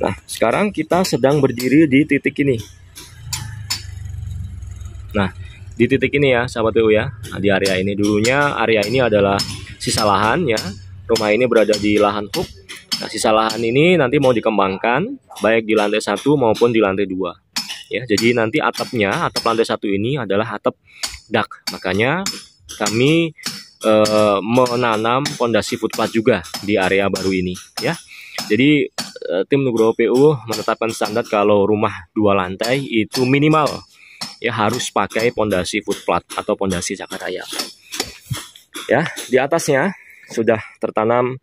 Nah, sekarang kita sedang berdiri di titik ini. Nah, di titik ini ya, sahabat PU ya. Nah, di area ini dulunya area ini adalah sisa lahan ya. Rumah ini berada di lahan hook. Nah, sisa lahan ini nanti mau dikembangkan baik di lantai satu maupun di lantai dua. Ya, jadi nanti atapnya, atap lantai satu ini adalah atap dak. Makanya kami eh, menanam pondasi footpath juga di area baru ini ya. Jadi eh, tim Nugroho PU menetapkan standar kalau rumah dua lantai itu minimal ya harus pakai pondasi footplate atau pondasi cakar ayam. Ya, di atasnya sudah tertanam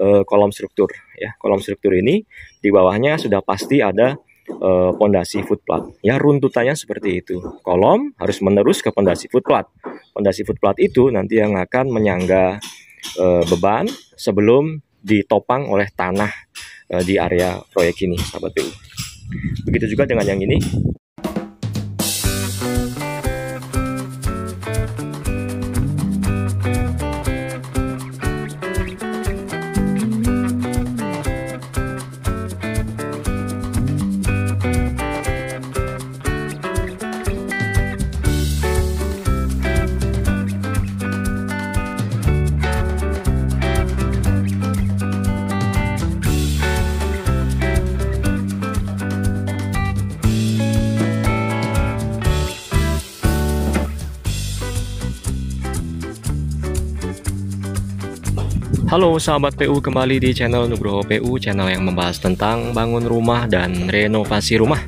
uh, eh, kolom struktur ya. Kolom struktur ini di bawahnya sudah pasti ada pondasi eh, food footplat. Ya, runtutannya seperti itu. Kolom harus menerus ke pondasi footplate Pondasi footplate itu nanti yang akan menyangga uh, beban sebelum ditopang oleh tanah eh, di area proyek ini sahabat PU begitu juga dengan yang ini Halo sahabat PU kembali di channel Nugroho PU, channel yang membahas tentang bangun rumah dan renovasi rumah.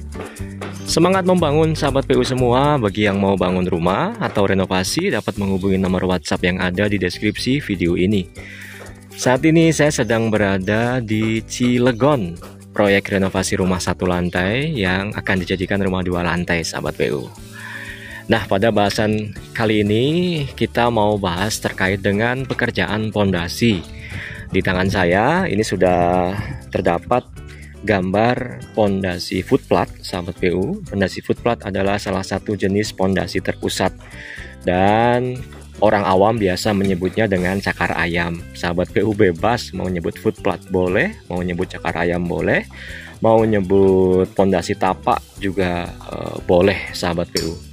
Semangat membangun sahabat PU semua, bagi yang mau bangun rumah atau renovasi dapat menghubungi nomor WhatsApp yang ada di deskripsi video ini. Saat ini saya sedang berada di Cilegon, proyek renovasi rumah satu lantai yang akan dijadikan rumah dua lantai sahabat PU. Nah, pada bahasan kali ini kita mau bahas terkait dengan pekerjaan pondasi di tangan saya ini sudah terdapat gambar pondasi footplat, sahabat PU. Pondasi footplat adalah salah satu jenis pondasi terpusat dan orang awam biasa menyebutnya dengan cakar ayam. Sahabat PU bebas mau nyebut footplat boleh, mau nyebut cakar ayam boleh, mau menyebut pondasi tapak juga eh, boleh, sahabat PU.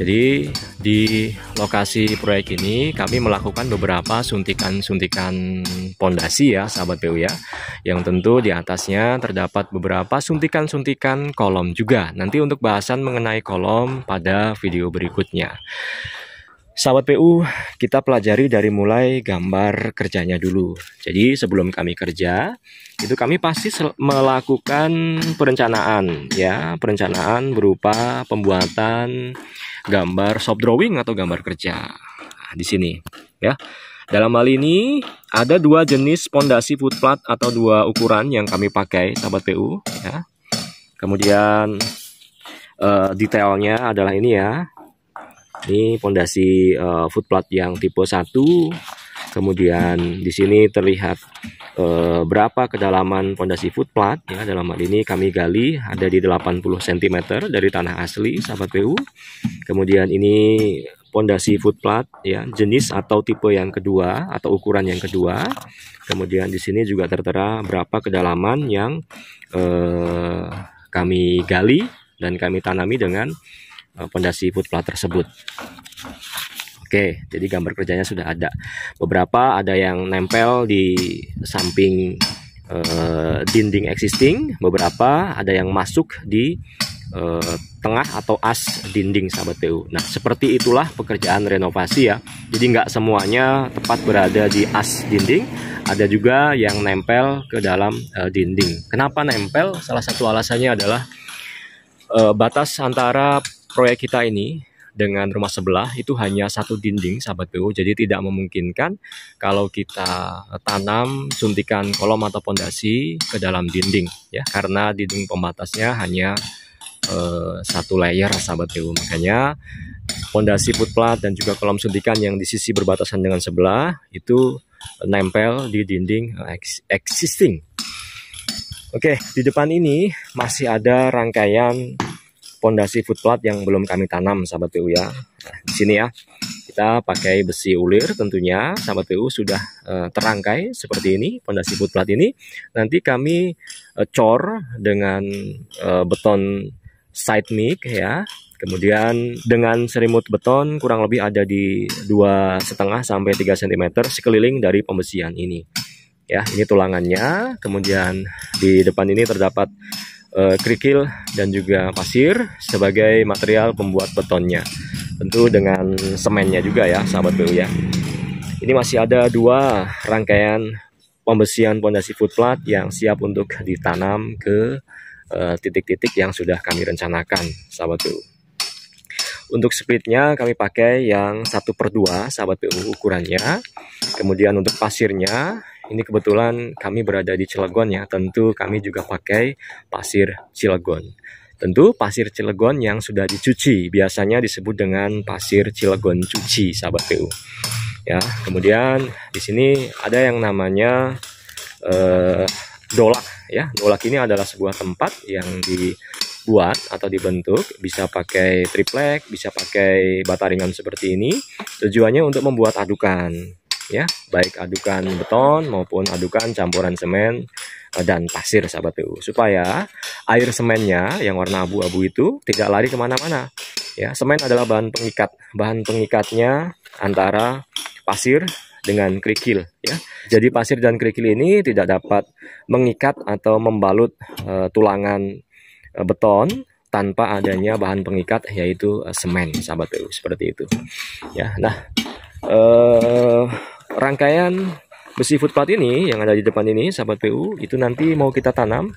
Jadi di lokasi proyek ini kami melakukan beberapa suntikan-suntikan pondasi ya sahabat PU ya. Yang tentu di atasnya terdapat beberapa suntikan-suntikan kolom juga. Nanti untuk bahasan mengenai kolom pada video berikutnya. Sahabat PU, kita pelajari dari mulai gambar kerjanya dulu. Jadi sebelum kami kerja, itu kami pasti melakukan perencanaan ya, perencanaan berupa pembuatan gambar soft drawing atau gambar kerja nah, di sini ya. Dalam hal ini ada dua jenis pondasi food plat atau dua ukuran yang kami pakai sahabat PU ya. Kemudian uh, detailnya adalah ini ya. Ini pondasi uh, eh, food plat yang tipe 1. Kemudian di sini terlihat Eh, berapa kedalaman pondasi footplate ya dalam hal ini kami gali ada di 80 cm dari tanah asli sahabat PU kemudian ini pondasi footplate ya jenis atau tipe yang kedua atau ukuran yang kedua kemudian di sini juga tertera berapa kedalaman yang eh, kami gali dan kami tanami dengan pondasi eh, plot tersebut Oke, jadi gambar kerjanya sudah ada. Beberapa ada yang nempel di samping eh, dinding existing, beberapa ada yang masuk di eh, tengah atau as dinding sahabat PU. Nah seperti itulah pekerjaan renovasi ya. Jadi nggak semuanya tepat berada di as dinding. Ada juga yang nempel ke dalam eh, dinding. Kenapa nempel? Salah satu alasannya adalah batas antara proyek kita ini dengan rumah sebelah itu hanya satu dinding sahabat BU jadi tidak memungkinkan kalau kita tanam suntikan kolom atau pondasi ke dalam dinding ya karena dinding pembatasnya hanya eh, satu layer sahabat BU makanya pondasi putplat dan juga kolom suntikan yang di sisi berbatasan dengan sebelah itu nempel di dinding eh, existing Oke, di depan ini masih ada rangkaian pondasi food plot yang belum kami tanam sahabat PU ya. Nah, di sini ya kita pakai besi ulir tentunya sahabat PU sudah uh, terangkai seperti ini pondasi food plot ini. Nanti kami uh, cor dengan uh, beton side mic ya. Kemudian dengan serimut beton kurang lebih ada di dua setengah sampai 3 cm sekeliling dari pembesian ini. Ya, ini tulangannya. Kemudian di depan ini terdapat Eh, kerikil dan juga pasir sebagai material pembuat betonnya. Tentu dengan semennya juga ya, sahabat BU ya. Ini masih ada dua rangkaian pembersihan pondasi footplat yang siap untuk ditanam ke eh, titik-titik uh, yang sudah kami rencanakan, sahabat BU. Untuk splitnya kami pakai yang satu per dua sahabat PU ukurannya Kemudian untuk pasirnya ini kebetulan kami berada di Cilegon ya, tentu kami juga pakai pasir Cilegon. Tentu pasir Cilegon yang sudah dicuci, biasanya disebut dengan pasir Cilegon cuci, sahabat PU. Ya, kemudian di sini ada yang namanya eh, dolak ya. Dolak ini adalah sebuah tempat yang dibuat atau dibentuk, bisa pakai triplek, bisa pakai bataringan seperti ini. Tujuannya untuk membuat adukan ya baik adukan beton maupun adukan campuran semen eh, dan pasir sahabat PU supaya air semennya yang warna abu-abu itu tidak lari kemana-mana ya semen adalah bahan pengikat bahan pengikatnya antara pasir dengan kerikil ya. Jadi pasir dan kerikil ini tidak dapat mengikat atau membalut e, tulangan e, beton tanpa adanya bahan pengikat yaitu semen sahabat PU seperti itu. Ya. Nah, e, rangkaian besi footpath ini yang ada di depan ini sahabat PU itu nanti mau kita tanam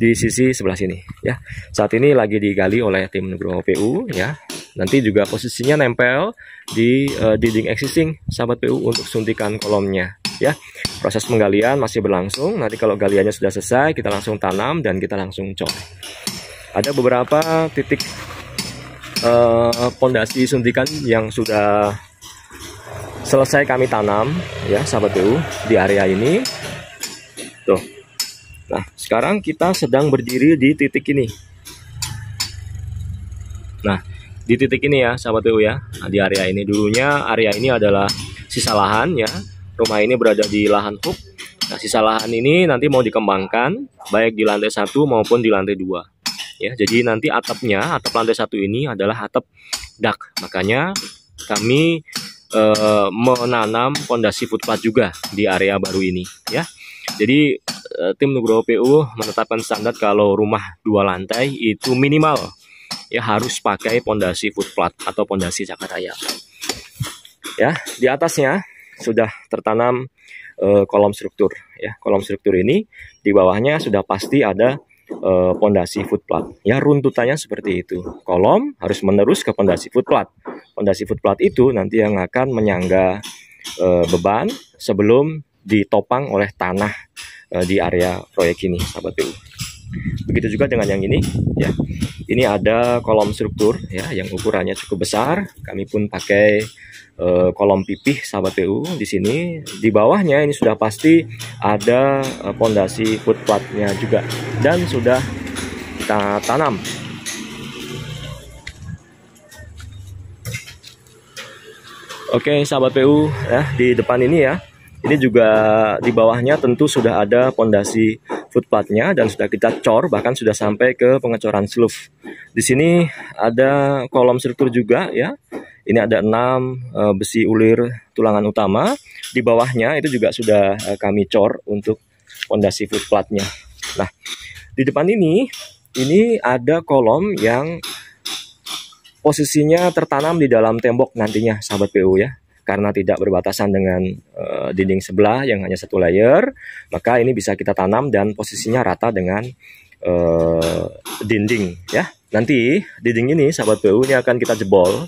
di sisi sebelah sini ya saat ini lagi digali oleh tim Nugroho PU ya nanti juga posisinya nempel di uh, dinding existing sahabat PU untuk suntikan kolomnya ya proses penggalian masih berlangsung nanti kalau galiannya sudah selesai kita langsung tanam dan kita langsung cor. ada beberapa titik eh, pondasi uh, suntikan yang sudah selesai kami tanam ya sahabat BU di area ini tuh nah sekarang kita sedang berdiri di titik ini nah di titik ini ya sahabat BU ya nah, di area ini dulunya area ini adalah sisa lahan ya rumah ini berada di lahan hook nah sisa lahan ini nanti mau dikembangkan baik di lantai satu maupun di lantai dua ya jadi nanti atapnya atap lantai satu ini adalah atap dak makanya kami eh, menanam pondasi footpath juga di area baru ini ya. Jadi eh, tim Nugroho PU menetapkan standar kalau rumah dua lantai itu minimal ya harus pakai pondasi footpath atau pondasi cakar ayam. Ya, di atasnya sudah tertanam eh, kolom struktur ya. Kolom struktur ini di bawahnya sudah pasti ada pondasi eh, uh, plot. Ya runtutannya seperti itu. Kolom harus menerus ke pondasi plot. Pondasi plot itu nanti yang akan menyangga uh, eh, beban sebelum ditopang oleh tanah uh, di area proyek ini, sahabat Begitu juga dengan yang ini ya. Ini ada kolom struktur ya yang ukurannya cukup besar. Kami pun pakai e, kolom pipih sahabat PU di sini. Di bawahnya ini sudah pasti ada pondasi eh, e, footplotnya juga dan sudah kita tanam Oke, sahabat PU, ya di depan ini ya. Ini juga di bawahnya tentu sudah ada pondasi footpadnya dan sudah kita cor bahkan sudah sampai ke pengecoran sluf Di sini ada kolom struktur juga ya. Ini ada enam e, besi ulir tulangan utama. Di bawahnya itu juga sudah e, kami cor untuk fondasi footpadnya. Nah, di depan ini ini ada kolom yang posisinya tertanam di dalam tembok nantinya sahabat PU ya karena tidak berbatasan dengan uh, dinding sebelah yang hanya satu layer, maka ini bisa kita tanam dan posisinya rata dengan uh, dinding ya. Nanti dinding ini sahabat PU ini akan kita jebol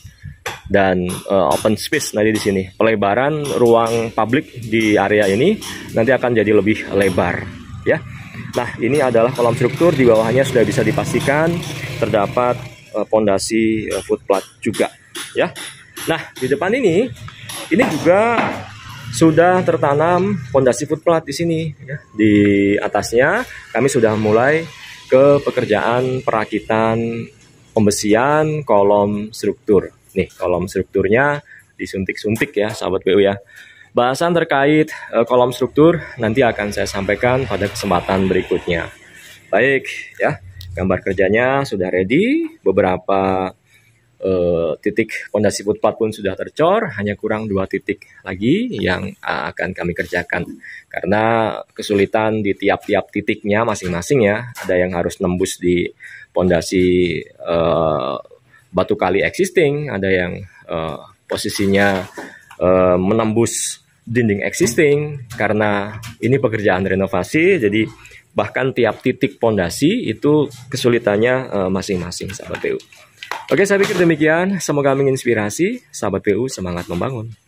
dan uh, open space nanti di sini. Pelebaran ruang publik di area ini nanti akan jadi lebih lebar ya. Nah, ini adalah kolam struktur di bawahnya sudah bisa dipastikan terdapat fondasi uh, food juga ya. Nah, di depan ini ini juga sudah tertanam fondasi food plat di sini ya. Di atasnya kami sudah mulai ke pekerjaan perakitan pembesian kolom struktur. Nih, kolom strukturnya disuntik-suntik ya, sahabat BU ya. Bahasan terkait eh, kolom struktur nanti akan saya sampaikan pada kesempatan berikutnya. Baik, ya. Gambar kerjanya sudah ready, beberapa eh, titik fondasi footpath pun sudah tercor, hanya kurang dua titik lagi yang eh, akan kami kerjakan. Karena kesulitan di tiap-tiap titiknya masing-masing ya, ada yang harus nembus di fondasi eh, batu kali existing, ada yang eh, posisinya eh, menembus dinding existing karena ini pekerjaan renovasi, jadi bahkan tiap titik pondasi itu kesulitannya eh, masing-masing, uh, sahabat TU. Oke, saya pikir demikian. Semoga menginspirasi. Sahabat PU, semangat membangun.